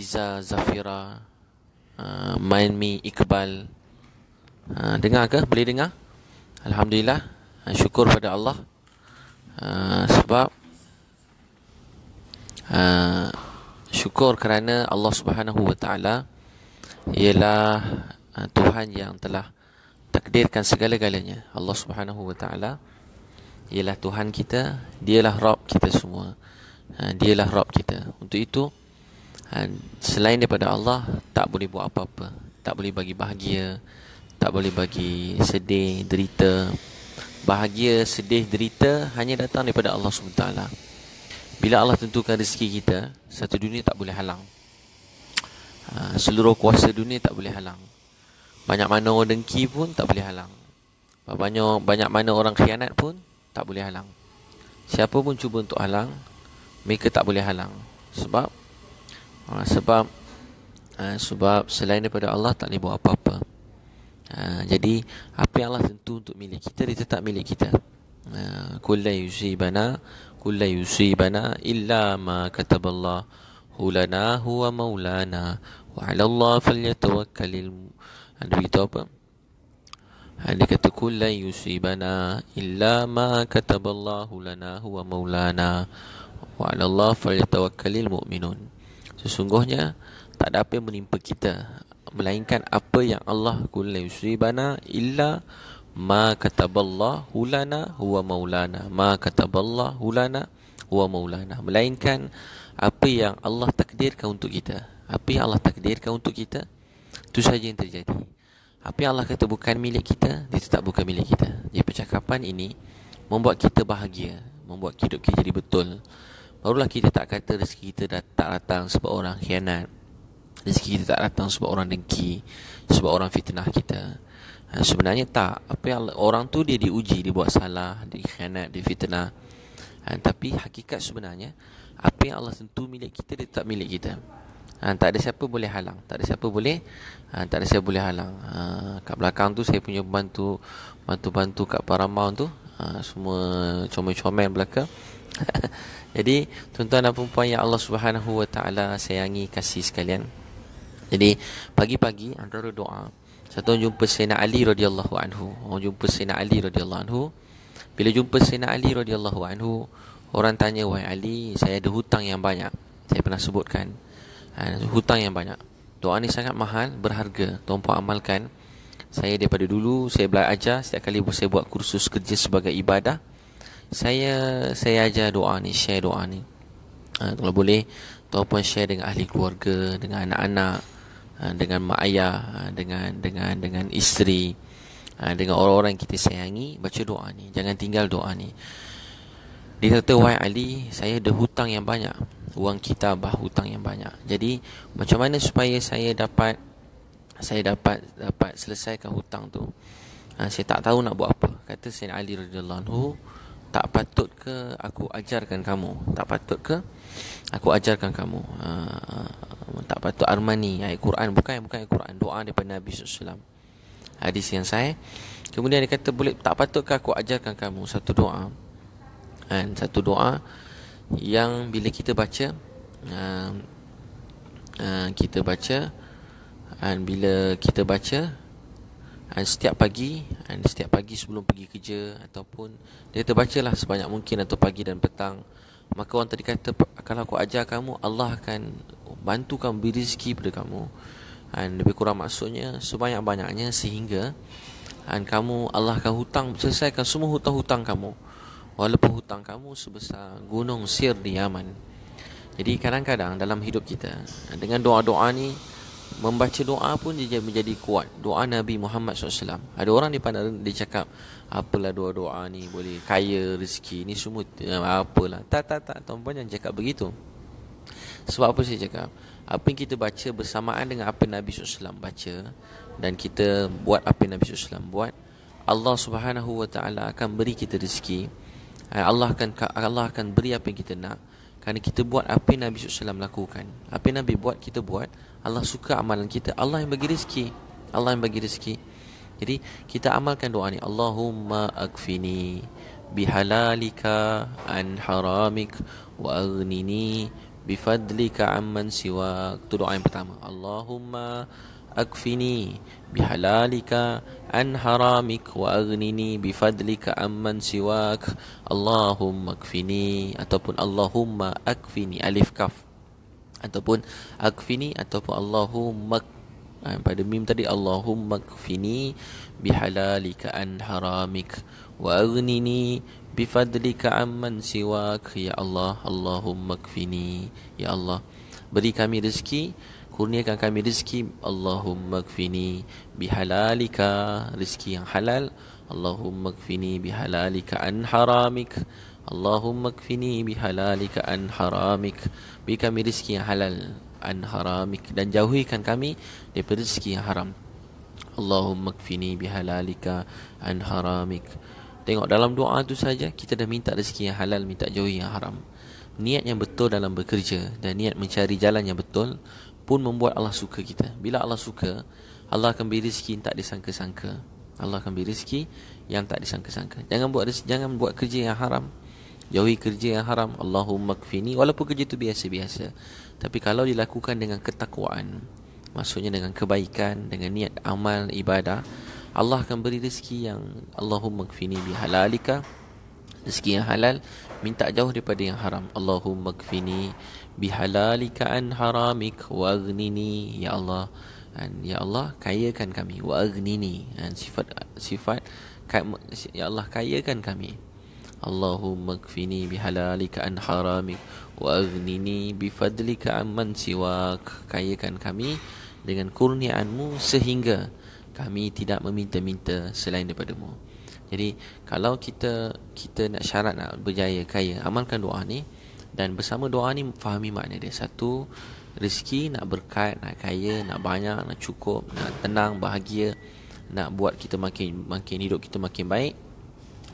Liza Zafira uh, Main Mi Iqbal uh, Dengar ke? Boleh dengar? Alhamdulillah uh, Syukur pada Allah uh, Sebab uh, Syukur kerana Allah Subhanahu Wa Ialah uh, Tuhan yang telah Takdirkan segala-galanya Allah Subhanahu Wa Ialah Tuhan kita Dialah Rab kita semua uh, Dialah Rab kita Untuk itu selain daripada Allah tak boleh buat apa-apa tak boleh bagi bahagia tak boleh bagi sedih derita bahagia sedih derita hanya datang daripada Allah SWT bila Allah tentukan rezeki kita satu dunia tak boleh halang ha, seluruh kuasa dunia tak boleh halang banyak mana orang dengki pun tak boleh halang banyak banyak mana orang khianat pun tak boleh halang siapa pun cuba untuk halang mereka tak boleh halang sebab Ha, sebab ha, sebab selain daripada Allah tak boleh buat apa-apa. Ha, jadi apa yang Allah tentu untuk milik kita dia tetap milik kita. Kullay yusibana kullay yusibana illa ma kataballah hulana huwa maulana wa 'ala Allah falyatawakkalil Nabi itu apa? Hadis kata kullay yusibana illa ma kataballah lana huwa maulana wa 'ala Allah falyatawakkalil mu'minun. Sesungguhnya tak ada apa yang menimpa kita melainkan apa yang Allah kullu yusibana illa ma kataballahu lana huwa maulana ma kataballahu lana huwa maulana melainkan apa yang Allah takdirkan untuk kita apa yang Allah takdirkan untuk kita itu saja yang terjadi apa yang Allah kata bukan milik kita dia tetap bukan milik kita jadi percakapan ini membuat kita bahagia membuat hidup kita jadi betul Barulah kita tak kata rezeki kita tak datang sebab orang khianat Rezeki kita tak datang sebab orang dengki Sebab orang fitnah kita ha, Sebenarnya tak Apa yang Orang tu dia diuji, dia buat salah, dia khianat, dia fitnah ha, Tapi hakikat sebenarnya Apa yang Allah sentuh milik kita, dia tak milik kita ha, Tak ada siapa boleh halang Tak ada siapa boleh ha, Tak ada siapa boleh halang ha, Kat belakang tu saya punya bantu Bantu-bantu kat Paramount tu ha, Semua comel-comel belakang Jadi tuan-tuan dan puan-puan yang Allah Subhanahu wa taala sayangi kasih sekalian. Jadi pagi-pagi antara doa satu orang jumpa Sayyidina Ali radhiyallahu anhu. Orang jumpa Sayyidina Ali radhiyallahu anhu. Bila jumpa Sayyidina Ali radhiyallahu anhu, orang tanya wahai Ali, saya ada hutang yang banyak. Saya pernah sebutkan ha, hutang yang banyak. Doa ni sangat mahal, berharga. Tuan puan amalkan. Saya daripada dulu saya belajar setiap kali saya buat kursus kerja sebagai ibadah, saya saya ajar doa ni share doa ni ha, kalau boleh pun share dengan ahli keluarga dengan anak-anak ha, dengan mak ayah ha, dengan dengan dengan isteri ha, dengan orang-orang kita sayangi baca doa ni jangan tinggal doa ni dia kata wahai Ali saya ada hutang yang banyak uang kita bah hutang yang banyak jadi macam mana supaya saya dapat saya dapat dapat selesaikan hutang tu ha, saya tak tahu nak buat apa kata Sayyid Ali radhiyallahu anhu tak patut ke aku ajarkan kamu tak patut ke aku ajarkan kamu uh, tak patut armani ayat Quran bukan bukan ayat Quran doa daripada Nabi SAW hadis yang saya kemudian dia kata boleh tak patut ke aku ajarkan kamu satu doa dan satu doa yang bila kita baca uh, uh, kita baca dan bila kita baca uh, setiap pagi dan setiap pagi sebelum pergi kerja ataupun dia lah sebanyak mungkin atau pagi dan petang maka orang tadi kata kalau aku ajar kamu Allah akan bantu kamu beri rezeki pada kamu dan uh, lebih kurang maksudnya sebanyak-banyaknya sehingga dan kamu Allah akan hutang selesaikan semua hutang-hutang kamu walaupun hutang kamu sebesar gunung sir di Yaman jadi kadang-kadang dalam hidup kita dengan doa-doa ni membaca doa pun dia menjadi kuat doa Nabi Muhammad SAW ada orang dia pandang dia cakap apalah doa doa ni boleh kaya rezeki ni semua eh, apalah tak tak tak tuan-tuan yang cakap begitu sebab apa saya cakap apa yang kita baca bersamaan dengan apa Nabi SAW baca dan kita buat apa Nabi SAW buat Allah Subhanahu Wa Taala akan beri kita rezeki eh, Allah akan Allah akan beri apa yang kita nak kerana kita buat apa Nabi SAW lakukan apa Nabi buat kita buat Allah suka amalan kita. Allah yang bagi rezeki. Allah yang bagi rezeki. Jadi kita amalkan doa ni. Allahumma akfini bihalalika an haramik wa aghnini bifadlika amman siwa. Itu doa yang pertama. Allahumma akfini bihalalika an haramik wa aghnini bifadlika amman siwak Allahumma akfini ataupun Allahumma akfini alif kaf ataupun akfini ataupun Allahumma eh, pada mim tadi Allahumma makfini bihalalika an haramik wa aghnini bifadlika amman siwak ya Allah Allahumma makfini ya Allah beri kami rezeki kurniakan kami rezeki Allahumma makfini bihalalika rezeki yang halal Allahumma makfini bihalalika an haramik Allahumma kfini bihalalika an haramik Beri kami rizki yang halal an haramik Dan jauhikan kami daripada rizki yang haram Allahumma kfini bihalalika an haramik Tengok dalam doa tu saja kita dah minta rezeki yang halal, minta jauhi yang haram. Niat yang betul dalam bekerja dan niat mencari jalan yang betul pun membuat Allah suka kita. Bila Allah suka, Allah akan beri rezeki yang tak disangka-sangka. Allah akan beri rezeki yang tak disangka-sangka. Jangan buat jangan buat kerja yang haram. Jauhi kerja yang haram Allahumma kfini Walaupun kerja itu biasa-biasa Tapi kalau dilakukan dengan ketakwaan Maksudnya dengan kebaikan Dengan niat amal, ibadah Allah akan beri rezeki yang Allahumma kfini bihalalika Rezeki yang halal Minta jauh daripada yang haram Allahumma kfini bihalalika an haramik Wa agnini Ya Allah dan ya Allah kayakan kami wa agnini dan sifat sifat ya Allah kayakan kami Allahumma اكفني بحلالك عن حرامك واغنني بفضلك عن من سواك kayakan kami dengan kurnianMu sehingga kami tidak meminta-minta selain daripadamu jadi kalau kita kita nak syarat nak berjaya kaya amalkan doa ni dan bersama doa ni fahami makna dia satu rezeki nak berkat nak kaya nak banyak nak cukup nak tenang bahagia nak buat kita makin makin hidup kita makin baik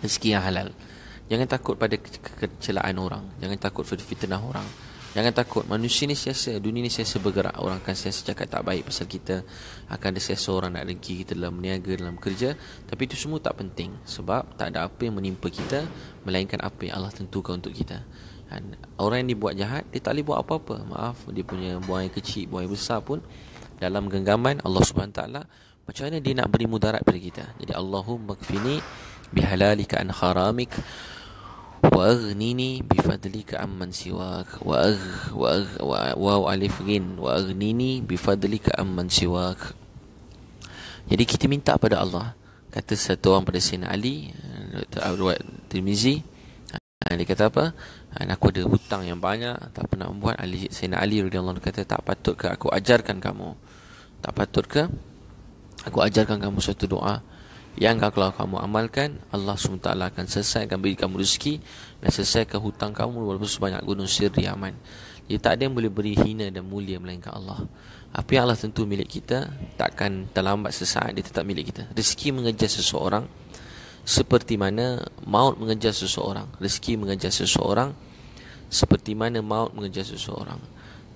rezeki yang halal Jangan takut pada kecelaan orang Jangan takut pada fitnah orang Jangan takut Manusia ni siasa Dunia ni siasa bergerak Orang akan siasa cakap tak baik pasal kita Akan ada siasa orang nak dengki kita dalam meniaga Dalam kerja Tapi itu semua tak penting Sebab tak ada apa yang menimpa kita Melainkan apa yang Allah tentukan untuk kita Dan Orang yang dibuat jahat Dia tak boleh buat apa-apa Maaf Dia punya buah yang kecil Buah yang besar pun Dalam genggaman Allah SWT Macam mana dia nak beri mudarat pada kita Jadi Allahumma kfini bihalalika an kharamik. واغني بفضلك عمن سواك واغ واغ واو الف غين واغنيني بفضلك عمن siwak. jadi kita minta pada Allah kata satu orang pada Sayyidina Ali Dr. Abdul Tirmizi dia kata apa aku ada hutang yang banyak tak pernah buat Ali Sayyidina Ali radhiyallahu anhu kata tak patut ke aku ajarkan kamu tak patut ke aku ajarkan kamu satu doa yang kalau kamu amalkan Allah SWT akan selesaikan beri kamu rezeki dan selesaikan hutang kamu walaupun sebanyak gunung sir di aman dia tak ada yang boleh beri hina dan mulia melainkan Allah apa yang Allah tentu milik kita takkan terlambat sesaat dia tetap milik kita rezeki mengejar seseorang seperti mana maut mengejar seseorang rezeki mengejar seseorang seperti mana maut mengejar seseorang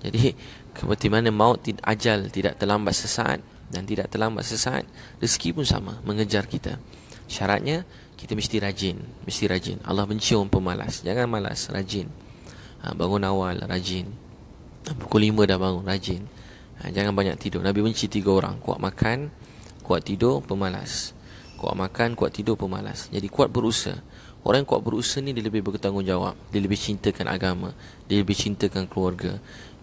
jadi seperti mana maut tidak ajal tidak terlambat sesaat dan tidak terlambat sesaat, rezeki pun sama mengejar kita. Syaratnya kita mesti rajin, mesti rajin. Allah mencium pemalas. Jangan malas, rajin. Ha, bangun awal, rajin. Ha, pukul 5 dah bangun, rajin. Ha, jangan banyak tidur. Nabi benci tiga orang, kuat makan, kuat tidur, pemalas. Kuat makan, kuat tidur, pemalas. Jadi kuat berusaha. Orang yang kuat berusaha ni dia lebih bertanggungjawab, dia lebih cintakan agama, dia lebih cintakan keluarga.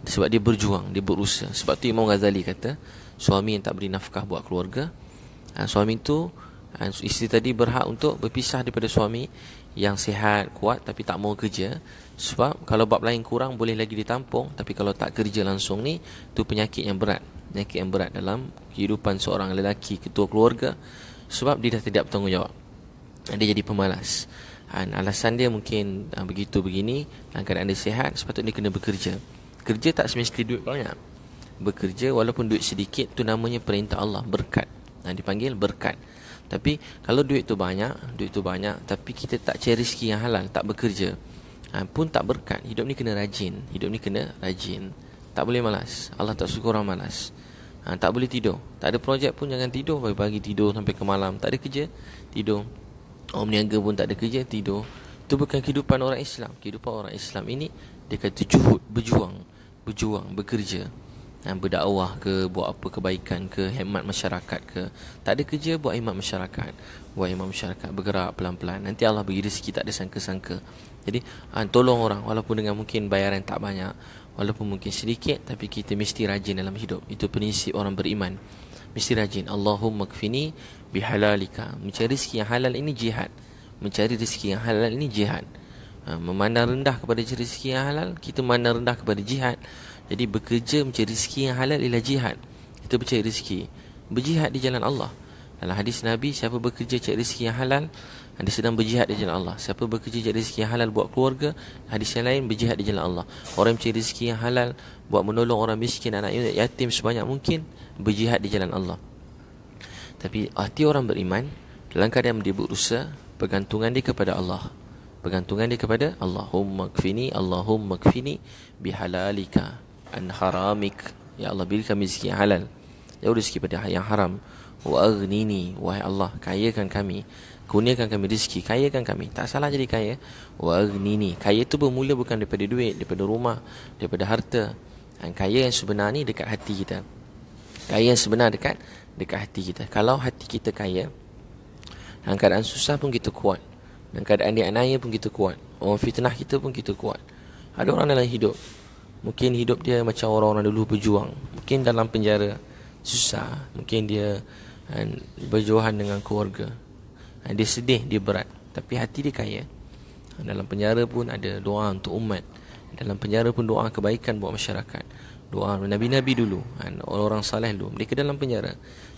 Sebab dia berjuang, dia berusaha. Sebab tu Imam Ghazali kata, suami yang tak beri nafkah buat keluarga ha, suami tu ha, isteri tadi berhak untuk berpisah daripada suami yang sihat kuat tapi tak mau kerja sebab kalau bab lain kurang boleh lagi ditampung tapi kalau tak kerja langsung ni tu penyakit yang berat penyakit yang berat dalam kehidupan seorang lelaki ketua keluarga sebab dia dah tidak bertanggungjawab ah, dia jadi pemalas ha, alasan dia mungkin ha, begitu begini dan keadaan dia sihat sepatutnya dia kena bekerja kerja tak semestinya duit banyak bekerja walaupun duit sedikit tu namanya perintah Allah berkat nah, ha, dipanggil berkat tapi kalau duit tu banyak duit tu banyak tapi kita tak cari rezeki yang halal tak bekerja ha, pun tak berkat hidup ni kena rajin hidup ni kena rajin tak boleh malas Allah tak suka orang malas ha, tak boleh tidur tak ada projek pun jangan tidur pagi-pagi tidur sampai ke malam tak ada kerja tidur orang meniaga pun tak ada kerja tidur itu bukan kehidupan orang Islam kehidupan orang Islam ini dia kata juhud berjuang berjuang bekerja ha, berdakwah ke buat apa kebaikan ke hemat masyarakat ke tak ada kerja buat hemat masyarakat buat hemat masyarakat bergerak pelan-pelan nanti Allah beri rezeki tak ada sangka-sangka jadi ha, tolong orang walaupun dengan mungkin bayaran tak banyak walaupun mungkin sedikit tapi kita mesti rajin dalam hidup itu prinsip orang beriman mesti rajin Allahumma kfini bihalalika mencari rezeki yang halal ini jihad mencari rezeki yang halal ini jihad ha, memandang rendah kepada rezeki yang halal kita memandang rendah kepada jihad jadi bekerja mencari rezeki yang halal ialah jihad. Kita mencari rezeki. Berjihad di jalan Allah. Dalam hadis Nabi, siapa bekerja mencari rezeki yang halal, ah, dia sedang berjihad di jalan Allah. Siapa bekerja mencari rezeki yang halal buat keluarga, hadis yang lain berjihad di jalan Allah. Orang mencari rezeki yang halal buat menolong orang miskin, anak yatim sebanyak mungkin, berjihad di jalan Allah. Tapi hati orang beriman, dalam keadaan dia berusaha, pergantungan dia kepada Allah. Pergantungan dia kepada Allahumma kfini, Allahumma kfini bihalalika an haramik ya Allah berikan kami rezeki yang halal jauh rezeki pada yang haram wa aghnini wahai Allah kayakan kami kurniakan kami rezeki kayakan kami tak salah jadi kaya wa aghnini kaya tu bermula bukan daripada duit daripada rumah daripada harta dan kaya yang sebenar ni dekat hati kita kaya yang sebenar dekat dekat hati kita kalau hati kita kaya dalam keadaan susah pun kita kuat dalam keadaan dianaya pun kita kuat orang fitnah kita pun kita kuat ada orang dalam hidup Mungkin hidup dia macam orang-orang dulu berjuang Mungkin dalam penjara Susah Mungkin dia kan, eh, berjuang dengan keluarga kan, Dia sedih, dia berat Tapi hati dia kaya Dalam penjara pun ada doa untuk umat Dalam penjara pun doa kebaikan buat masyarakat Doa Nabi-Nabi dulu kan, Orang-orang salih dulu Mereka dalam penjara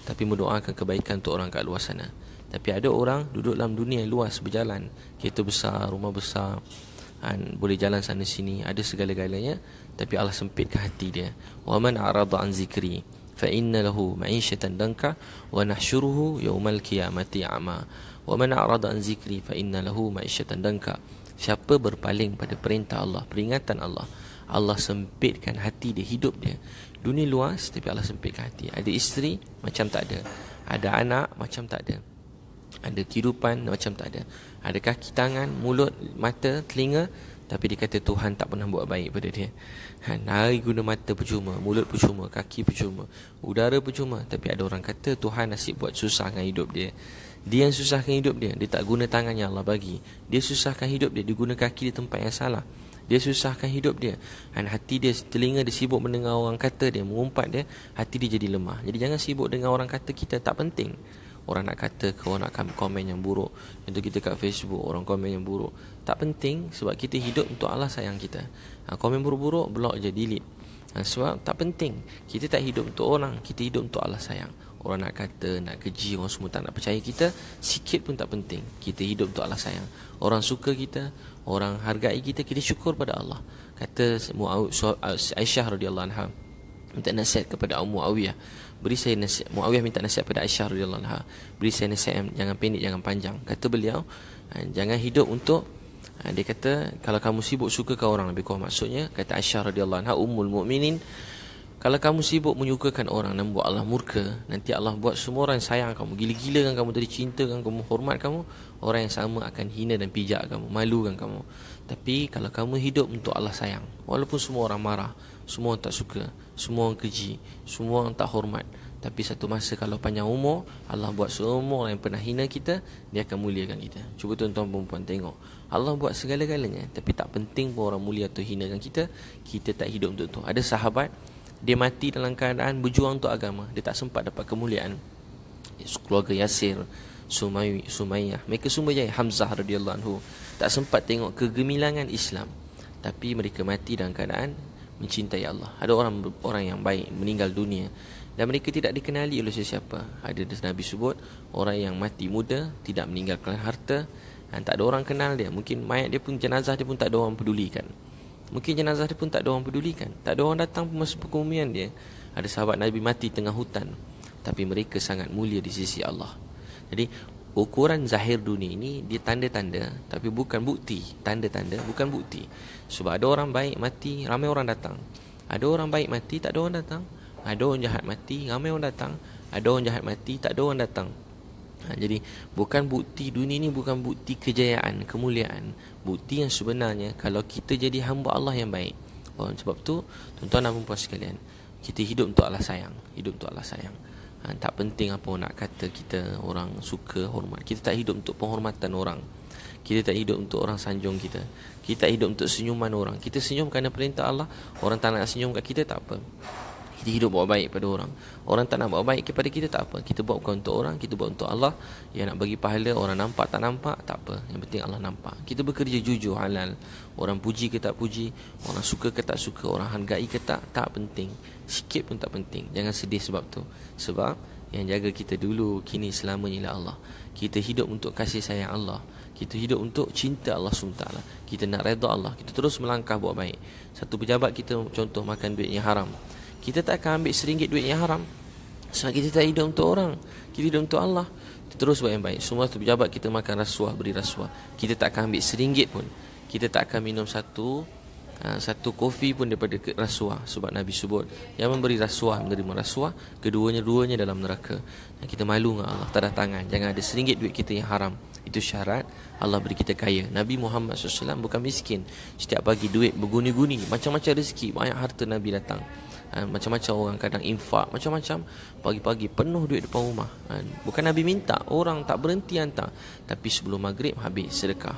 Tapi mendoakan kebaikan untuk orang kat luar sana Tapi ada orang duduk dalam dunia luas Berjalan Kereta besar, rumah besar kan, Boleh jalan sana sini Ada segala-galanya tapi Allah sempitkan ke hati dia wa man arada an zikri fa inna lahu ma'ishatan danka wa nahshuruhu yawmal qiyamati a'ma wa man arada an zikri fa inna lahu ma'ishatan danka siapa berpaling pada perintah Allah peringatan Allah Allah sempitkan hati dia hidup dia dunia luas tapi Allah sempitkan hati ada isteri macam tak ada ada anak macam tak ada ada kehidupan macam tak ada ada kaki tangan mulut mata telinga tapi dia kata Tuhan tak pernah buat baik pada dia ha, Nari guna mata percuma Mulut percuma Kaki percuma Udara percuma Tapi ada orang kata Tuhan nasib buat susah dengan hidup dia Dia yang susahkan hidup dia Dia tak guna tangan yang Allah bagi Dia susahkan hidup dia Dia guna kaki di tempat yang salah dia susahkan hidup dia Dan hati dia Telinga dia sibuk mendengar orang kata dia Mengumpat dia Hati dia jadi lemah Jadi jangan sibuk dengan orang kata kita Tak penting orang nak kata ke orang nak komen yang buruk contoh kita kat Facebook orang komen yang buruk tak penting sebab kita hidup untuk Allah sayang kita ha, komen buruk-buruk block je delete ha, sebab tak penting kita tak hidup untuk orang kita hidup untuk Allah sayang orang nak kata nak keji orang semua tak nak percaya kita sikit pun tak penting kita hidup untuk Allah sayang orang suka kita orang hargai kita kita syukur pada Allah kata Mu'awiyah Aisyah radhiyallahu anha minta nasihat kepada Ummu Awiyah beri saya nasihat Muawiyah minta nasihat pada Aisyah radhiyallahu anha beri saya nasihat jangan pendek jangan panjang kata beliau ah, jangan hidup untuk ah, dia kata kalau kamu sibuk suka sukakan orang lebih kurang maksudnya kata Aisyah radhiyallahu anha ummul mukminin kalau kamu sibuk menyukakan orang dan buat Allah murka, nanti Allah buat semua orang sayang kamu. Gila-gila kan kamu tadi cinta kan kamu, hormat kamu. Orang yang sama akan hina dan pijak kamu, malu malukan kamu. Tapi kalau kamu hidup untuk Allah sayang, walaupun semua orang marah, semua orang tak suka, semua orang keji semua orang tak hormat tapi satu masa kalau panjang umur Allah buat semua orang yang pernah hina kita dia akan muliakan kita cuba tuan-tuan perempuan tengok Allah buat segala-galanya tapi tak penting pun orang mulia atau hinakan kita kita tak hidup untuk tu ada sahabat dia mati dalam keadaan berjuang untuk agama dia tak sempat dapat kemuliaan keluarga Yasir Sumayyah Sumayyah mereka semua jaya Hamzah radhiyallahu tak sempat tengok kegemilangan Islam tapi mereka mati dalam keadaan mencintai Allah. Ada orang orang yang baik meninggal dunia dan mereka tidak dikenali oleh sesiapa. Ada Nabi sebut orang yang mati muda tidak meninggalkan harta dan tak ada orang kenal dia. Mungkin mayat dia pun jenazah dia pun tak ada orang pedulikan. Mungkin jenazah dia pun tak ada orang pedulikan. Tak ada orang datang pun masa perkumian dia. Ada sahabat Nabi mati tengah hutan. Tapi mereka sangat mulia di sisi Allah. Jadi ukuran zahir dunia ini dia tanda-tanda tapi bukan bukti tanda-tanda bukan bukti sebab ada orang baik mati ramai orang datang ada orang baik mati tak ada orang datang ada orang jahat mati ramai orang datang ada orang jahat mati tak ada orang datang ha, jadi bukan bukti dunia ini bukan bukti kejayaan kemuliaan bukti yang sebenarnya kalau kita jadi hamba Allah yang baik oh, sebab tu tuan-tuan dan puan sekalian kita hidup untuk Allah sayang hidup untuk Allah sayang ha, Tak penting apa nak kata kita Orang suka hormat Kita tak hidup untuk penghormatan orang Kita tak hidup untuk orang sanjung kita Kita tak hidup untuk senyuman orang Kita senyum kerana perintah Allah Orang tak nak senyum kat kita tak apa kita hidup buat baik kepada orang orang tak nak buat baik kepada kita tak apa kita buat bukan untuk orang kita buat untuk Allah yang nak bagi pahala orang nampak tak nampak tak apa yang penting Allah nampak kita bekerja jujur halal orang puji ke tak puji orang suka ke tak suka orang hargai ke tak tak penting sikit pun tak penting jangan sedih sebab tu sebab yang jaga kita dulu kini selamanya ialah Allah kita hidup untuk kasih sayang Allah kita hidup untuk cinta Allah SWT Kita nak reda Allah Kita terus melangkah buat baik Satu pejabat kita contoh makan duit yang haram kita tak akan ambil seringgit duit yang haram Sebab kita tak hidup untuk orang Kita hidup untuk Allah kita terus buat yang baik Semua tu pejabat kita makan rasuah Beri rasuah Kita tak akan ambil seringgit pun Kita tak akan minum satu ha, Satu kopi pun daripada rasuah Sebab Nabi sebut Yang memberi rasuah Menerima rasuah Keduanya-duanya dalam neraka Kita malu dengan Allah Tak ada tangan Jangan ada seringgit duit kita yang haram Itu syarat Allah beri kita kaya Nabi Muhammad SAW bukan miskin Setiap pagi duit berguni-guni Macam-macam rezeki Banyak harta Nabi datang Ah, macam-macam orang kadang infak Macam-macam Pagi-pagi penuh duit depan rumah ah, Bukan Nabi minta Orang tak berhenti hantar Tapi sebelum maghrib habis sedekah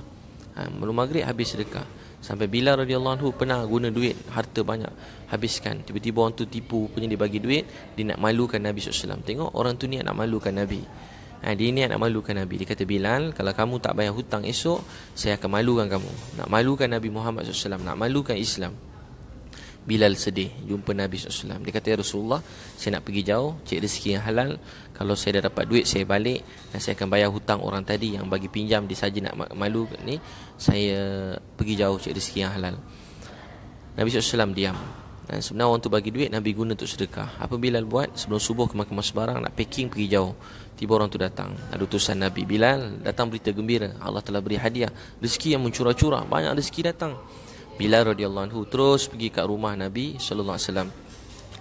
ah, Sebelum maghrib habis sedekah Sampai bila radhiyallahu anhu pernah guna duit Harta banyak Habiskan Tiba-tiba orang tu tipu Punya dia bagi duit Dia nak malukan Nabi SAW Tengok orang tu niat nak malukan Nabi Dia ni nak malukan Nabi Dia kata Bilal Kalau kamu tak bayar hutang esok Saya akan malukan kamu Nak malukan Nabi Muhammad SAW Nak malukan Islam Bilal sedih jumpa Nabi SAW Dia kata ya Rasulullah saya nak pergi jauh Cik rezeki yang halal Kalau saya dah dapat duit saya balik Dan saya akan bayar hutang orang tadi yang bagi pinjam Dia saja nak malu ni Saya pergi jauh cik rezeki yang halal Nabi SAW diam dan Sebenarnya orang tu bagi duit Nabi guna untuk sedekah Apa Bilal buat sebelum subuh ke mahkamah sebarang Nak packing pergi jauh Tiba orang tu datang Ada utusan Nabi Bilal Datang berita gembira Allah telah beri hadiah Rezeki yang mencurah-curah Banyak rezeki datang Bilal radhiyallahu anhu terus pergi kat rumah Nabi sallallahu alaihi wasallam.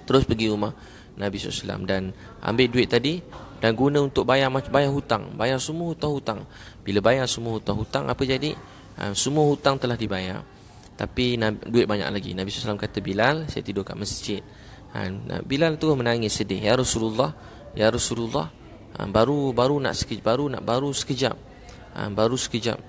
Terus pergi rumah Nabi SAW dan ambil duit tadi dan guna untuk bayar bayar hutang, bayar semua hutang hutang. Bila bayar semua hutang hutang apa jadi? Ha, semua hutang telah dibayar. Tapi duit banyak lagi. Nabi SAW kata Bilal, saya tidur kat masjid. Ha, Bilal tu menangis sedih. Ya Rasulullah, ya Rasulullah. Ha, baru baru nak sekejap, baru nak baru sekejap. baru sekejap.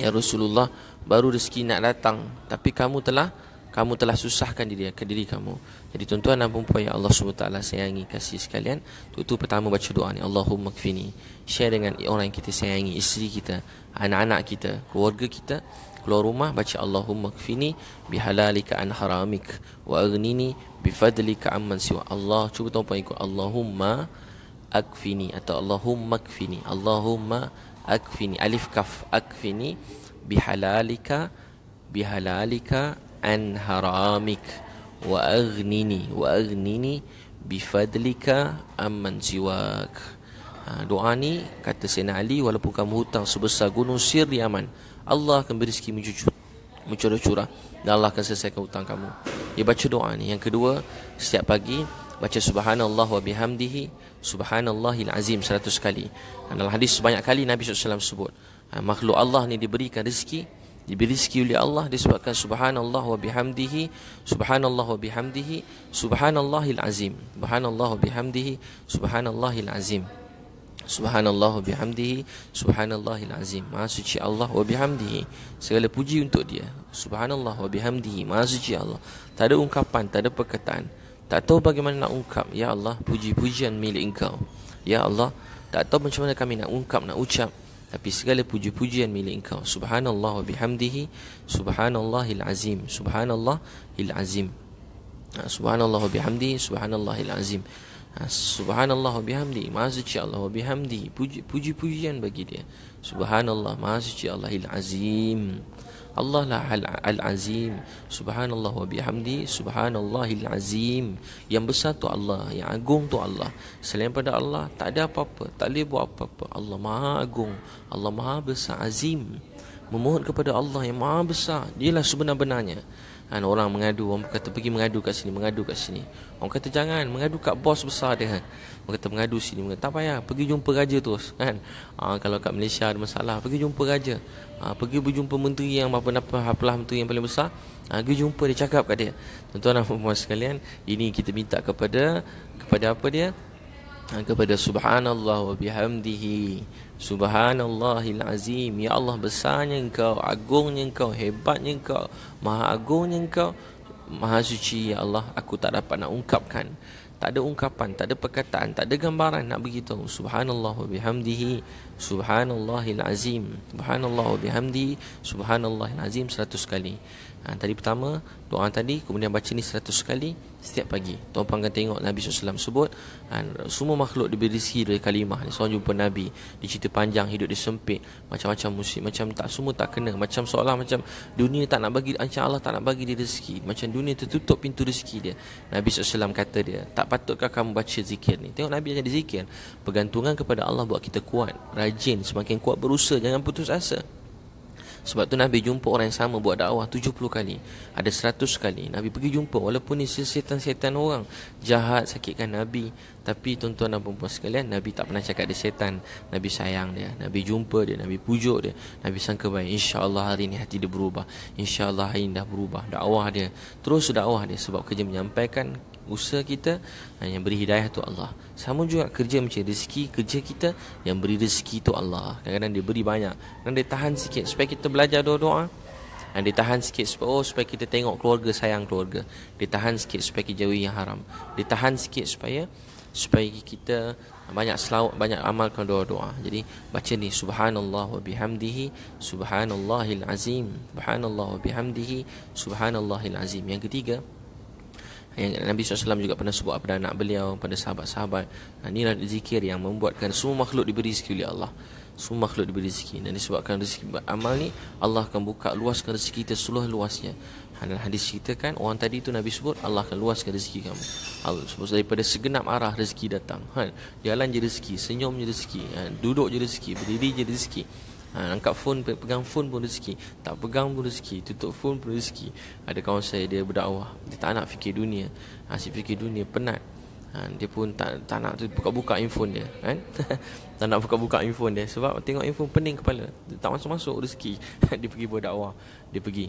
Ya Rasulullah, baru rezeki nak datang tapi kamu telah kamu telah susahkan diri ke diri kamu jadi tuan-tuan dan puan-puan yang Allah SWT sayangi kasih sekalian tutup pertama baca doa ni Allahumma kfini share dengan orang yang kita sayangi isteri kita anak-anak kita keluarga kita keluar rumah baca Allahumma kfini bihalalika an haramik wa aghnini bifadlika amman siwa Allah cuba tuan-puan ikut Allahumma akfini atau Allahumma kfini Allahumma akfini alif kaf akfini bihalalika bihalalika an haramik wa aghnini wa aghnini bifadlika amman siwak ha, doa ni kata Sayyidina Ali walaupun kamu hutang sebesar gunung sir di Yaman Allah akan beri rezeki mencucur curah dan Allah akan selesaikan hutang kamu dia baca doa ni yang kedua setiap pagi baca subhanallah wa bihamdihi subhanallahil azim seratus kali dan dalam hadis sebanyak kali Nabi SAW sebut ha, makhluk Allah ni diberikan rezeki diberi rezeki oleh Allah disebabkan subhanallah wa bihamdihi subhanallah wa bihamdihi subhanallahil azim subhanallah wa bihamdihi subhanallahil azim subhanallah wa bihamdihi subhanallahil azim maha suci Allah wa bihamdihi segala puji untuk dia subhanallah wa bihamdihi maha suci Allah tak ada ungkapan tak ada perkataan tak tahu bagaimana nak ungkap ya Allah puji-pujian milik engkau ya Allah tak tahu macam mana kami nak ungkap nak ucap tapi segala puji-pujian milik engkau Subhanallah wa bihamdihi Subhanallahil azim Subhanallah Subhanallahil azim ha, Subhanallah wa bihamdihi Subhanallahil azim ha, Subhanallah wa bihamdihi Maha Allah wa bihamdihi Puji-pujian bagi dia Subhanallah Maha suci Allahil azim Allah lah al-azim Subhanallah wa bihamdi Al azim Yang besar tu Allah Yang agung tu Allah Selain pada Allah Tak ada apa-apa Tak boleh buat apa-apa Allah maha agung Allah maha besar azim Memohon kepada Allah yang maha besar Dialah sebenar-benarnya kan orang mengadu orang kata pergi mengadu kat sini mengadu kat sini orang kata jangan mengadu kat bos besar dia kan orang kata mengadu sini mengadu. tak payah pergi jumpa raja terus kan ha, kalau kat Malaysia ada masalah pergi jumpa raja ha, pergi berjumpa menteri yang apa apa apalah menteri yang paling besar ha, pergi jumpa dia cakap kat dia tuan-tuan dan puan sekalian ini kita minta kepada kepada apa dia ha, kepada subhanallah wa bihamdihi Subhanallahil azim Ya Allah besarnya engkau Agungnya engkau Hebatnya engkau Maha agungnya engkau Maha suci Ya Allah Aku tak dapat nak ungkapkan Tak ada ungkapan Tak ada perkataan Tak ada gambaran Nak beritahu Subhanallah wa bihamdihi Subhanallahil azim Subhanallah wa bihamdihi Subhanallahil azim Seratus kali ha, Tadi pertama Doa tadi Kemudian baca ni seratus kali setiap pagi Tuan Puan akan tengok Nabi SAW sebut kan, Semua makhluk diberi rezeki dari kalimah ni. Seorang jumpa Nabi dicerita panjang Hidup dia sempit Macam-macam musibah, Macam tak semua tak kena Macam seolah macam Dunia tak nak bagi ancam Allah tak nak bagi dia rezeki Macam dunia tertutup pintu rezeki dia Nabi SAW kata dia Tak patutkah kamu baca zikir ni Tengok Nabi yang dia zikir Pergantungan kepada Allah Buat kita kuat Rajin Semakin kuat berusaha Jangan putus asa sebab tu Nabi jumpa orang yang sama buat dakwah 70 kali. Ada 100 kali. Nabi pergi jumpa. Walaupun ni setan-setan orang. Jahat sakitkan Nabi. Tapi tuan-tuan dan perempuan sekalian. Nabi tak pernah cakap dia setan. Nabi sayang dia. Nabi jumpa dia. Nabi pujuk dia. Nabi sangka baik. InsyaAllah hari ni hati dia berubah. InsyaAllah hari ni dah berubah. Dakwah dia. Terus dakwah dia. Sebab kerja menyampaikan Usaha kita eh, yang beri hidayah tu Allah. Sama juga kerja macam rezeki kerja kita yang beri rezeki tu Allah. Kadang-kadang dia beri banyak. Kadang dia tahan sikit supaya kita belajar doa-doa. Dan dia tahan sikit supaya, oh, supaya kita tengok keluarga sayang keluarga. Dia tahan sikit supaya kita jauhi yang haram. Dia tahan sikit supaya supaya kita banyak selawat banyak amalkan doa-doa. Jadi baca ni subhanallah wa bihamdihi subhanallahil azim. Subhanallah wa bihamdihi subhanallahil azim. Yang ketiga yang Nabi SAW juga pernah sebut kepada anak beliau Pada sahabat-sahabat Ini adalah zikir yang membuatkan semua makhluk diberi rezeki oleh Allah Semua makhluk diberi rezeki Dan disebabkan rezeki amal ni Allah akan buka luaskan rezeki kita seluruh luasnya ha, Dan hadis kan, Orang tadi tu Nabi sebut Allah akan luaskan rezeki kamu Allah sebut daripada segenap arah rezeki datang ha, Jalan je rezeki, senyum je rezeki ha, Duduk je rezeki, berdiri je rezeki ha, Angkat phone Pegang phone pun rezeki Tak pegang pun rezeki Tutup phone pun rezeki Ada kawan saya Dia berdakwah Dia tak nak fikir dunia Asyik ha, fikir dunia Penat ha, Dia pun tak, tak nak tu Buka-buka info dia kan? tak nak buka-buka info dia Sebab tengok info Pening kepala dia Tak masuk-masuk rezeki Dia pergi berdakwah Dia pergi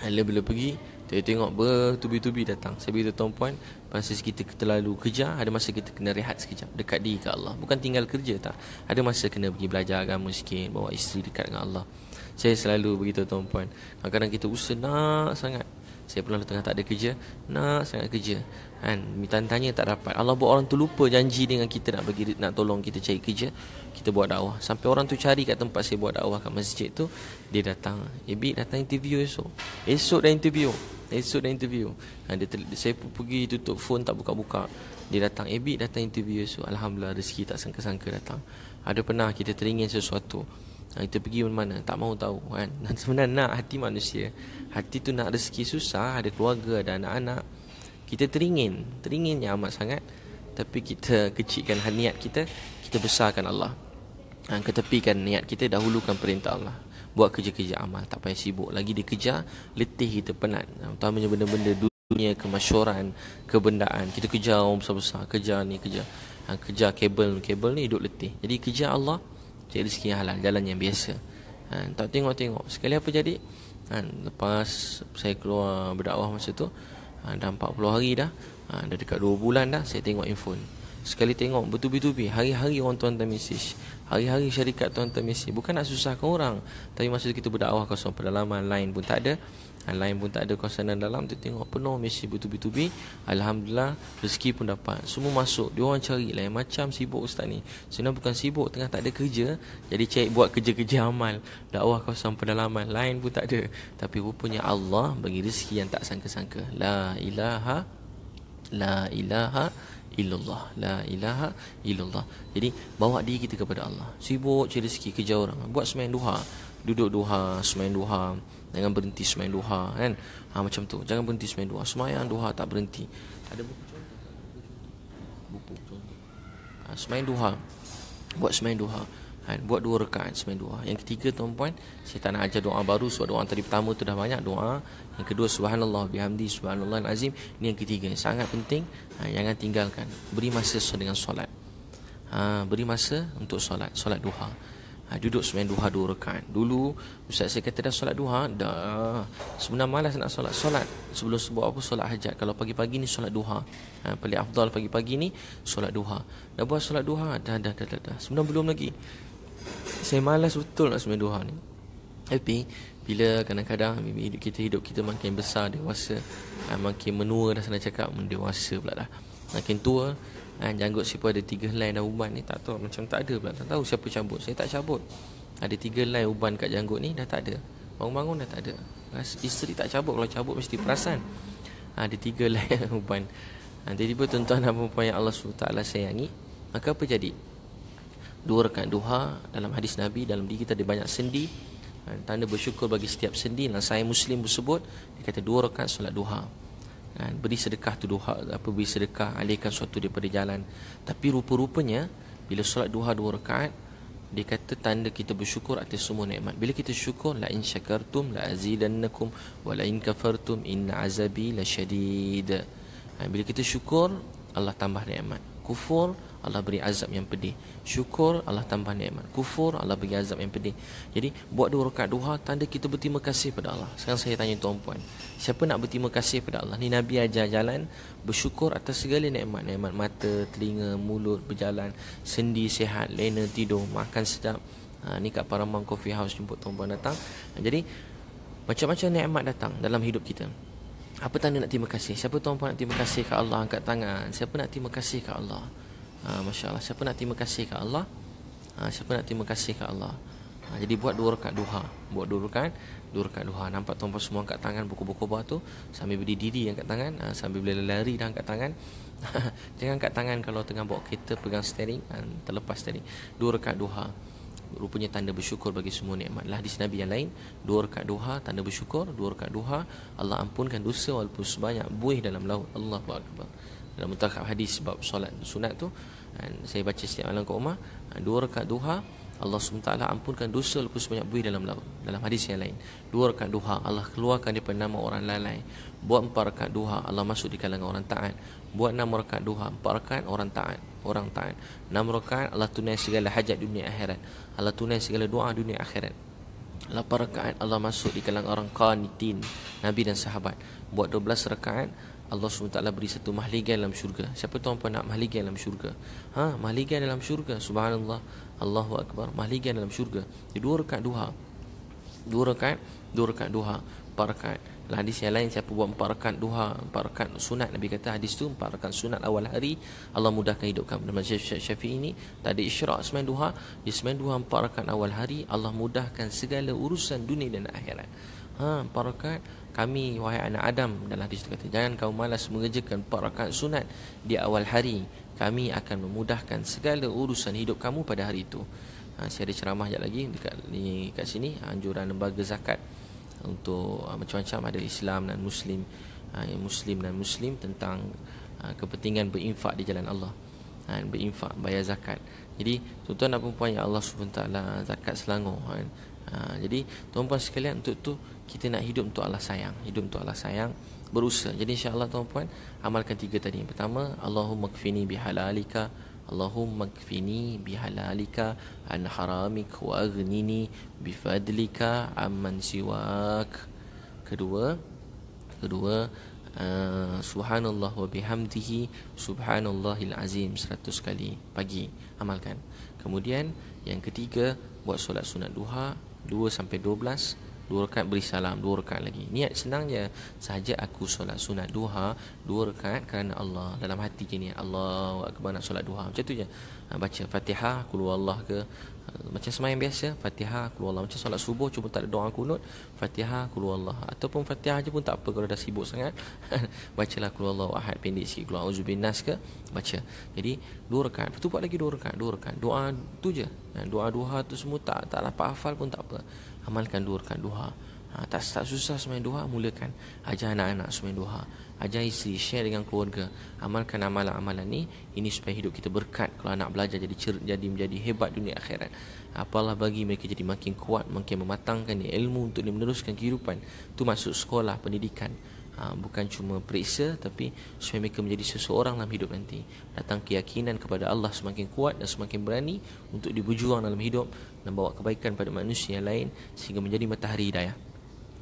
Lepas ha, bila pergi Dia tengok bertubi-tubi datang Saya beritahu tuan puan masa kita terlalu kerja, ada masa kita kena rehat sekejap dekat diri ke Allah bukan tinggal kerja tak ada masa kena pergi belajar agama sikit bawa isteri dekat dengan Allah saya selalu begitu tuan-tuan kadang-kadang kita usah nak sangat saya pernah tengah tak ada kerja nak sangat kerja kan minta tanya tak dapat Allah buat orang tu lupa janji dengan kita nak bagi nak tolong kita cari kerja kita buat dakwah sampai orang tu cari kat tempat saya buat dakwah kat masjid tu dia datang ibi eh, datang interview esok esok dah interview esok dah interview ha, dia, saya pun pergi tutup phone tak buka-buka dia datang ibi eh, datang interview esok alhamdulillah rezeki tak sangka-sangka datang ada pernah kita teringin sesuatu ha, kita pergi mana tak mahu tahu kan sebenarnya nak hati manusia Hati tu nak rezeki susah Ada keluarga, ada anak-anak Kita teringin Teringin yang amat sangat Tapi kita kecilkan niat kita Kita besarkan Allah ha, Ketepikan niat kita Dahulukan perintah Allah Buat kerja-kerja amal Tak payah sibuk lagi dikejar Letih kita penat ha, Utamanya benda-benda dunia Kemasyuran Kebendaan Kita kejar orang besar-besar Kejar ni kejar ha, Kejar kabel Kabel ni hidup letih Jadi kejar Allah Cari rezeki yang halal Jalan yang biasa ha, Tak tengok-tengok Sekali apa Jadi kan lepas saya keluar berdakwah masa tu ha, dah 40 hari dah ha, dah dekat 2 bulan dah saya tengok handphone sekali tengok bertubi-tubi hari-hari orang tuan hantar mesej hari-hari syarikat tuan hantar mesej bukan nak susahkan orang tapi masa tu kita berdakwah kosong pedalaman lain pun tak ada lain pun tak ada kawasan dalam Dia tengok penuh mesin bertubi-tubi Alhamdulillah rezeki pun dapat Semua masuk Dia orang cari lah Macam sibuk ustaz ni Sebenarnya bukan sibuk Tengah tak ada kerja Jadi cek buat kerja-kerja amal Dakwah kawasan pendalaman Lain pun tak ada Tapi rupanya Allah Bagi rezeki yang tak sangka-sangka La ilaha La ilaha illallah la ilaha illallah jadi bawa diri kita kepada Allah sibuk cari rezeki kerja orang buat semain duha duduk duha semain duha jangan berhenti semain duha kan ha, macam tu jangan berhenti semain duha semayang duha tak berhenti ada buku contoh buku contoh ha, semain duha buat semain duha Ha, buat dua rekaan sembilan dua. Yang ketiga tuan-puan, saya tak nak ajar doa baru sebab doa tadi pertama tu dah banyak doa. Yang kedua subhanallah bihamdi subhanallah azim. Ini yang ketiga yang sangat penting. Ha, jangan tinggalkan. Beri masa sesuai dengan solat. Ha, beri masa untuk solat, solat duha. Ha, duduk sembilan duha dua rekaan. Dulu ustaz saya kata dah solat duha, dah sebenarnya malas nak solat solat sebelum sebab apa solat hajat. Kalau pagi-pagi ni solat duha. Ha, paling afdal pagi-pagi ni solat duha. Dah buat solat duha, dah dah dah dah. dah. Sebenarnya belum lagi saya malas betul nak sembah duha ni tapi bila kadang-kadang hidup kita hidup kita makin besar dewasa ah, makin menua dah sana cakap mendewasa hmm, pula dah makin tua kan, janggut siapa ada tiga helai dan uban ni tak tahu macam tak ada pula tak tahu siapa cabut saya tak cabut ada tiga helai uban kat janggut ni dah tak ada bangun-bangun dah tak ada isteri tak cabut kalau cabut mesti perasan ah, ada tiga helai uban Nanti tiba tuan-tuan dan perempuan yang Allah SWT sayangi Maka apa jadi? dua rakaat duha dalam hadis Nabi dalam diri kita ada banyak sendi ha, tanda bersyukur bagi setiap sendi dan saya muslim tersebut dia kata dua rakaat solat duha dan ha, beri sedekah tu duha apa beri sedekah alihkan suatu daripada jalan tapi rupa-rupanya bila solat duha dua rakaat dia kata tanda kita bersyukur atas semua nikmat bila kita syukur la in syakartum la azidannakum wa la in kafartum in azabi la syadid ha, bila kita syukur Allah tambah nikmat kufur Allah beri azab yang pedih. Syukur Allah tambah nikmat. Kufur Allah beri azab yang pedih. Jadi buat dua rakaat duha tanda kita berterima kasih pada Allah. Sekarang saya tanya tuan puan, siapa nak berterima kasih pada Allah? Ni Nabi ajar jalan bersyukur atas segala nikmat. Nikmat mata, telinga, mulut, berjalan, sendi sihat, lena tidur, makan sedap. Ha, ni kat Paramount Coffee House jemput tuan puan datang. Ha, jadi macam-macam nikmat datang dalam hidup kita. Apa tanda nak terima kasih? Siapa tuan tuan nak terima kasih ke Allah angkat tangan? Siapa nak terima kasih ke Allah? ha, Masya Allah Siapa nak terima kasih ke Allah ha, Siapa nak terima kasih ke Allah ha, Jadi buat dua rakat duha Buat dua rakat Dua rakat duha Nampak tuan-tuan semua angkat tangan Buku-buku bawah tu Sambil berdiri-diri angkat tangan ha, Sambil boleh lari dah angkat tangan Jangan angkat tangan kalau tengah bawa kereta Pegang steering ha, Terlepas steering Dua rakat duha Rupanya tanda bersyukur bagi semua nikmat Lah di Nabi yang lain Dua rakat duha Tanda bersyukur Dua rakat duha Allah ampunkan dosa walaupun sebanyak buih dalam laut Allahu Akbar dalam mutakhab hadis bab solat sunat tu dan saya baca setiap malam kat rumah dua rakaat duha Allah SWT ampunkan dosa lebih sebanyak buih dalam dalam hadis yang lain dua rakaat duha Allah keluarkan daripada nama orang lalai buat empat rakaat duha Allah masuk di kalangan orang taat buat enam rakaat duha empat rakaat orang taat orang taat enam rakaat Allah tunai segala hajat dunia akhirat Allah tunai segala doa dunia akhirat lapan rakaat Allah masuk di kalangan orang qanitin nabi dan sahabat buat 12 rakaat Allah SWT beri satu mahligai dalam syurga Siapa tuan puan nak mahligai dalam syurga ha, Mahligai dalam syurga Subhanallah Allahu Akbar Mahligai dalam syurga Di dua rekat duha Dua rekat Dua rekat duha Empat rekat dalam hadis yang lain siapa buat empat rekat duha Empat rekat sunat Nabi kata hadis tu empat rekat sunat awal hari Allah mudahkan hidup kamu Dan macam syafi'i syafi ini Tak ada isyrak semain duha Dia semain duha empat rekat awal hari Allah mudahkan segala urusan dunia dan akhirat ha, empat rakaat kami wahai anak Adam dalam hadis itu kata jangan kau malas mengerjakan empat rakaat sunat di awal hari kami akan memudahkan segala urusan hidup kamu pada hari itu ha, saya ada ceramah sekejap lagi dekat, ni, dekat sini anjuran lembaga zakat untuk ha, macam-macam ada Islam dan Muslim ha, Muslim dan Muslim tentang ha, kepentingan berinfak di jalan Allah ha, berinfak bayar zakat jadi tuan-tuan dan perempuan ya Allah subhanahu zakat selangor ha, ha, jadi tuan-tuan sekalian untuk tu kita nak hidup untuk Allah sayang hidup untuk Allah sayang berusaha jadi insyaallah tuan puan amalkan tiga tadi yang pertama Allahumma kfini bihalalika Allahumma kfini bihalalika an haramik wa aghnini bifadlika amman siwak kedua kedua uh, subhanallah wa bihamdihi subhanallahil azim seratus kali pagi amalkan kemudian yang ketiga buat solat sunat duha dua sampai dua belas dua rakaat beri salam dua rakaat lagi niat senang je saja aku solat sunat duha dua rakaat kerana Allah dalam hati je niat Allah akbar nak solat duha macam tu je ha, baca fatihah kulu Allah ke ha, macam semayang biasa Fatihah Kulu Allah Macam solat subuh Cuma tak ada doa kunut Fatihah Kulu Allah Ataupun Fatihah je pun tak apa Kalau dah sibuk sangat Bacalah Kulu Allah Ahad pendek sikit Kulu Allah Nas ke Baca Jadi Dua rekan tu buat lagi dua rekan Dua rekan Doa tu je ha, Doa duha tu semua tak tak dapat hafal pun tak apa amalkan dua rakaat duha. Ha, tak, tak susah semain duha, mulakan. Ajar anak-anak semain duha. Ajar isteri, share dengan keluarga. Amalkan amalan-amalan ni. Ini supaya hidup kita berkat. Kalau anak belajar jadi cer, jadi menjadi hebat dunia akhirat. Apalah bagi mereka jadi makin kuat, makin mematangkan dia ilmu untuk dia meneruskan kehidupan. Tu masuk sekolah, pendidikan. Ha, bukan cuma periksa tapi supaya mereka menjadi seseorang dalam hidup nanti datang keyakinan kepada Allah semakin kuat dan semakin berani untuk diberjuang dalam hidup dan bawa kebaikan pada manusia yang lain sehingga menjadi matahari daya.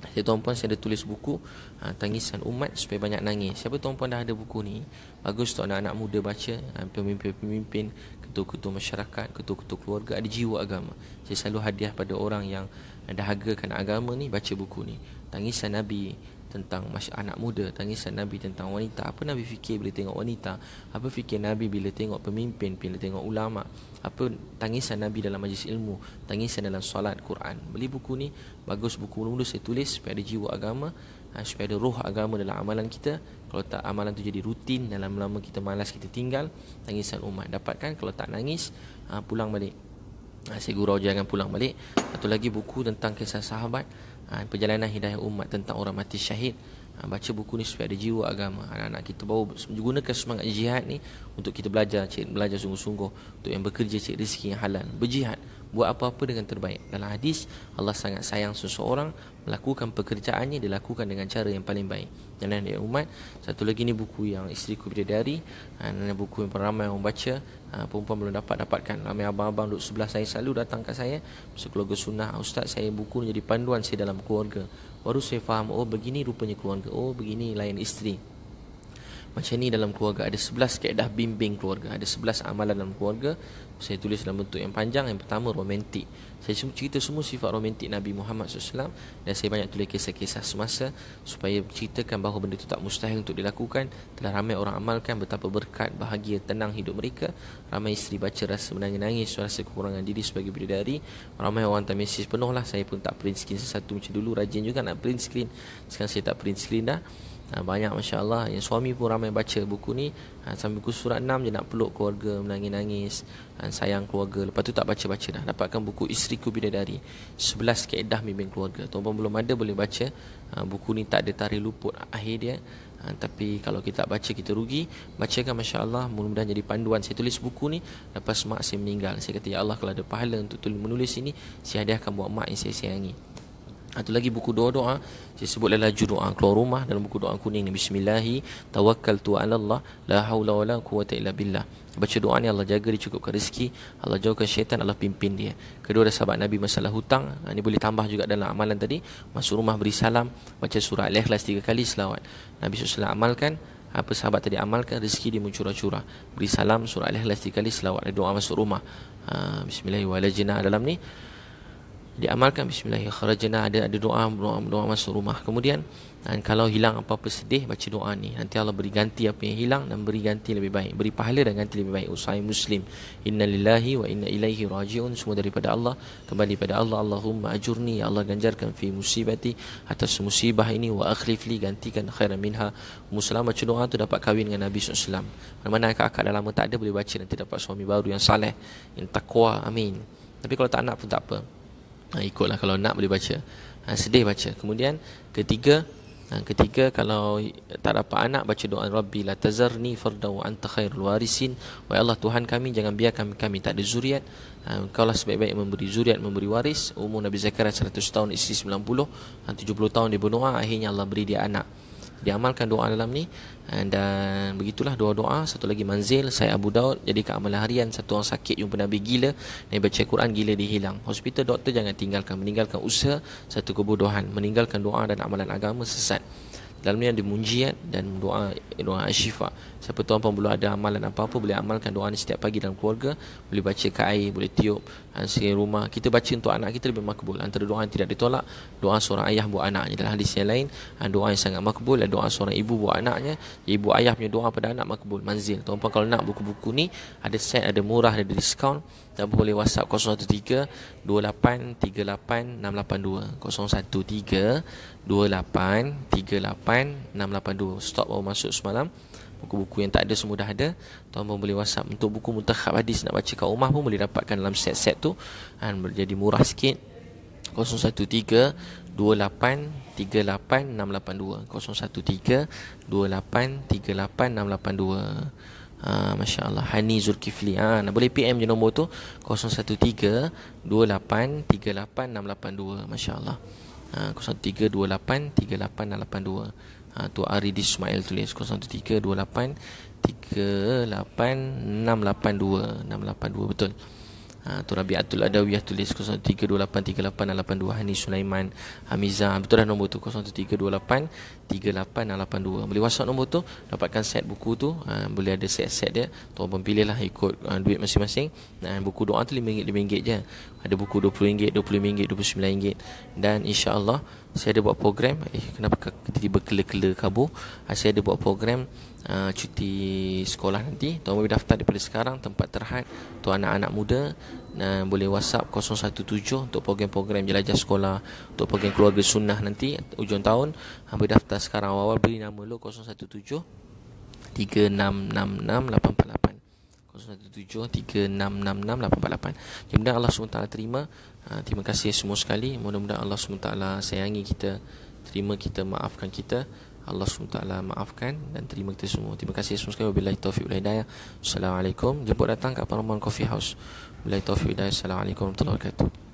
Saya tuan puan saya ada tulis buku ha, Tangisan Umat supaya banyak nangis. Siapa tuan puan dah ada buku ni? Bagus tu anak-anak muda baca, ha, pemimpin-pemimpin, ketua-ketua masyarakat, ketua-ketua keluarga ada jiwa agama. Saya selalu hadiah pada orang yang ada dahagakan agama ni baca buku ni. Tangisan Nabi tentang anak muda tangisan Nabi tentang wanita apa Nabi fikir bila tengok wanita apa fikir Nabi bila tengok pemimpin bila tengok ulama apa tangisan Nabi dalam majlis ilmu tangisan dalam solat Quran beli buku ni bagus buku mula saya tulis supaya ada jiwa agama ha, supaya ada roh agama dalam amalan kita kalau tak amalan tu jadi rutin dalam lama kita malas kita tinggal tangisan umat dapatkan kalau tak nangis ha, pulang balik ha, saya gurau jangan pulang balik satu lagi buku tentang kisah sahabat Ha, perjalanan Hidayah Umat tentang orang mati syahid ha, Baca buku ni supaya ada jiwa agama Anak-anak kita bawa gunakan semangat jihad ni Untuk kita belajar cik, belajar sungguh-sungguh Untuk yang bekerja cik rezeki yang halal Berjihad Buat apa-apa dengan terbaik Dalam hadis Allah sangat sayang seseorang Melakukan pekerjaannya Dilakukan dengan cara yang paling baik Jalan Hidayah Umat Satu lagi ni buku yang isteri ku berdiri ha, Buku yang ramai orang baca Ah, perempuan belum dapat dapatkan ramai abang-abang duduk sebelah saya selalu datang kat saya Masuk psikologi sunnah ah, ustaz saya buku jadi panduan saya dalam keluarga baru saya faham oh begini rupanya keluarga oh begini lain isteri macam ni dalam keluarga ada 11 kaedah bimbing keluarga ada sebelas amalan dalam keluarga saya tulis dalam bentuk yang panjang yang pertama romantik saya cerita semua sifat romantik Nabi Muhammad SAW dan saya banyak tulis kisah-kisah semasa supaya ceritakan bahawa benda itu tak mustahil untuk dilakukan telah ramai orang amalkan betapa berkat bahagia tenang hidup mereka ramai isteri baca rasa menangis-nangis rasa kekurangan diri sebagai bidadari ramai orang hantar mesej penuh lah saya pun tak print screen sesuatu macam dulu rajin juga nak print screen sekarang saya tak print screen dah ha, banyak masya Allah yang suami pun ramai baca buku ni ha, ah, sambil buku surat 6 je nak peluk keluarga menangis-nangis ha, sayang keluarga lepas tu tak baca-baca dah dapatkan buku isteri ku dari 11 kaedah mimpin keluarga tuan-tuan belum ada boleh baca ha, buku ni tak ada tarikh luput akhir dia Ha, tapi kalau kita tak baca kita rugi bacakan masya-Allah mudah-mudahan jadi panduan saya tulis buku ni lepas mak saya meninggal saya kata ya Allah kalau ada pahala untuk tulis menulis ini saya hadiahkan buat mak yang saya sayangi atau lagi buku doa-doa Saya sebut laju doa Keluar rumah dalam buku doa kuning ni Bismillahi Tawakkal tu Allah La hawla wa la quwata illa billah Baca doa ni Allah jaga dia cukupkan rezeki Allah jauhkan syaitan Allah pimpin dia Kedua ada sahabat Nabi masalah hutang Ini ha, boleh tambah juga dalam amalan tadi Masuk rumah beri salam Baca surah Al-Ikhlas tiga kali selawat Nabi SAW amalkan apa sahabat tadi amalkan rezeki dia mencurah-curah beri salam surah al-ikhlas tiga kali selawat doa masuk rumah ha, bismillahirrahmanirrahim dalam ni diamalkan bismillahirrahmanirrahim ada doa doa doa masuk rumah kemudian dan kalau hilang apa-apa sedih baca doa ni nanti Allah beri ganti apa yang hilang dan beri ganti lebih baik beri pahala dan ganti lebih baik usai muslim innalillahi wa inna ilaihi rajiun semua daripada Allah kembali pada Allah Allahumma ajurni ya Allah ganjarkan fi musibati atas musibah ini wa akhlif li gantikan khairan minha muslim baca doa tu dapat kahwin dengan Nabi SAW mana-mana akak dah lama tak ada boleh baca nanti dapat suami baru yang saleh yang takwa amin tapi kalau tak nak pun tak apa ha, ikutlah kalau nak boleh baca ha, sedih baca kemudian ketiga ha, ketiga kalau tak dapat anak baca doa rabbi la tazarni fardaw anta khairul warisin wa Allah Tuhan kami jangan biarkan kami, kami tak ada zuriat ha, kau lah sebaik-baik memberi zuriat memberi waris umur Nabi Zakaria 100 tahun isteri 90 ha, 70 tahun dibunuh akhirnya Allah beri dia anak diamalkan doa dalam ni Eh, dan begitulah doa-doa satu lagi manzil saya Abu Daud jadi ke amalan harian satu orang sakit jumpa Nabi gila Nabi baca Quran gila dihilang hospital doktor jangan tinggalkan meninggalkan usaha satu kebodohan meninggalkan doa dan amalan agama sesat dalam ni ada munjiat dan doa doa asyifa. Siapa tuan pun belum ada amalan apa-apa boleh amalkan doa ni setiap pagi dalam keluarga, boleh baca ke air, boleh tiup hasil ah, rumah. Kita baca untuk anak kita lebih makbul. Antara doa yang tidak ditolak, doa seorang ayah buat anaknya dalam hadis yang lain, ah, doa yang sangat makbul dan doa seorang ibu buat anaknya, ibu ayah punya doa pada anak makbul. Manzil. Tuan pun kalau nak buku-buku ni ada set, ada murah, ada diskaun. Atau boleh WhatsApp 013-2838-682 013-2838-682 Stop baru masuk semalam Buku-buku yang tak ada semua dah ada Tuan pun boleh whatsapp Untuk buku mutakhab hadis Nak baca kat rumah pun Boleh dapatkan dalam set-set tu Dan berjadi murah sikit 013 2838 682 013 2838 682 ha, Masya Allah Hani Zulkifli ha, Boleh PM je nombor tu 013-2838-682 Masya Allah ha, 013-2838-682 Ha, tu Arid Ismail tulis 013 28 682 682 betul ha, tu Rabi Abdul Adawiyah tulis 0328 ni Sulaiman Hamiza. betul lah nombor tu 0328 boleh whatsapp nombor tu dapatkan set buku tu ha, boleh ada set-set dia tu pilih lah ikut ha, duit masing-masing ha, buku doa tu RM5-RM5 je ada buku RM20 RM25 RM29 dan insyaAllah Allah saya ada buat program eh kenapa tiba-tiba kele-kele kabur ah, saya ada buat program uh, cuti sekolah nanti tuan boleh daftar daripada sekarang tempat terhad Tuan anak-anak muda dan ah, boleh whatsapp 017 untuk program-program jelajah sekolah untuk program keluarga sunnah nanti ujung tahun hampir daftar sekarang awal-awal beri nama lo 017 3666848 017 3666848 Kemudian Allah SWT terima Ha, terima kasih semua sekali Mudah-mudahan Allah SWT sayangi kita Terima kita, maafkan kita Allah SWT maafkan dan terima kita semua Terima kasih semua sekali Wabillahi taufiq wa hidayah Assalamualaikum Jemput datang ke Paramount Coffee House Wabillahi taufiq wa hidayah Assalamualaikum warahmatullahi wabarakatuh